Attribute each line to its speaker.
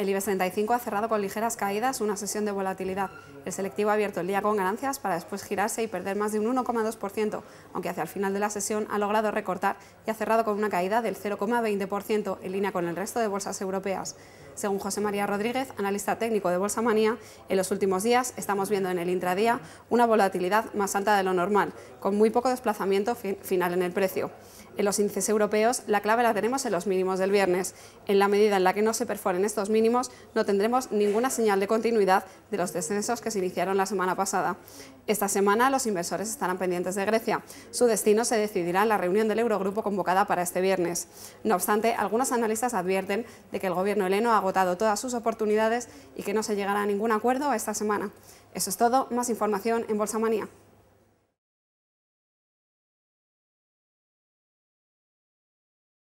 Speaker 1: El IBEX 35 ha cerrado con ligeras caídas una sesión de volatilidad. El selectivo ha abierto el día con ganancias para después girarse y perder más de un 1,2%, aunque hacia el final de la sesión ha logrado recortar y ha cerrado con una caída del 0,20% en línea con el resto de bolsas europeas. Según José María Rodríguez, analista técnico de Bolsa Manía, en los últimos días estamos viendo en el intradía una volatilidad más alta de lo normal, con muy poco desplazamiento final en el precio. En los índices europeos, la clave la tenemos en los mínimos del viernes. En la medida en la que no se perforen estos mínimos, no tendremos ninguna señal de continuidad de los descensos que se iniciaron la semana pasada. Esta semana los inversores estarán pendientes de Grecia. Su destino se decidirá en la reunión del Eurogrupo convocada para este viernes. No obstante, algunos analistas advierten de que el gobierno heleno todas sus oportunidades y que no se llegará a ningún acuerdo esta semana. Eso es todo, más información en Bolsa Manía.